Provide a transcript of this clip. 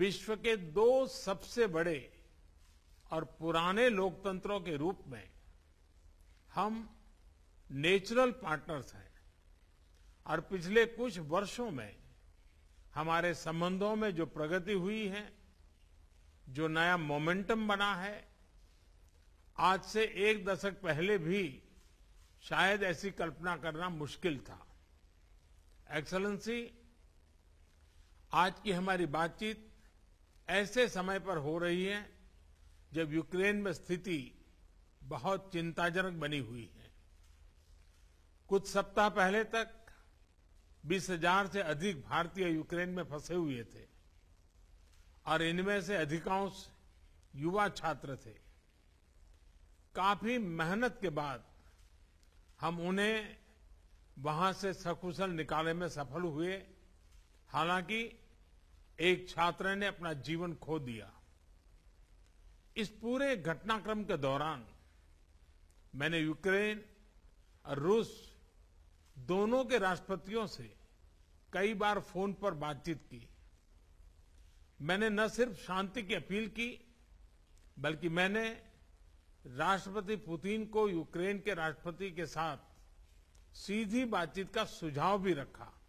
विश्व के दो सबसे बड़े और पुराने लोकतंत्रों के रूप में हम नेचुरल पार्टनर्स हैं और पिछले कुछ वर्षों में हमारे संबंधों में जो प्रगति हुई है जो नया मोमेंटम बना है आज से एक दशक पहले भी शायद ऐसी कल्पना करना मुश्किल था एक्सलेंसी आज की हमारी बातचीत ऐसे समय पर हो रही है जब यूक्रेन में स्थिति बहुत चिंताजनक बनी हुई है कुछ सप्ताह पहले तक बीस हजार से अधिक भारतीय यूक्रेन में फंसे हुए थे और इनमें से अधिकांश युवा छात्र थे काफी मेहनत के बाद हम उन्हें वहां से सकुशल निकालने में सफल हुए हालांकि एक छात्र ने अपना जीवन खो दिया इस पूरे घटनाक्रम के दौरान मैंने यूक्रेन और रूस दोनों के राष्ट्रपतियों से कई बार फोन पर बातचीत की मैंने न सिर्फ शांति की अपील की बल्कि मैंने राष्ट्रपति पुतिन को यूक्रेन के राष्ट्रपति के साथ सीधी बातचीत का सुझाव भी रखा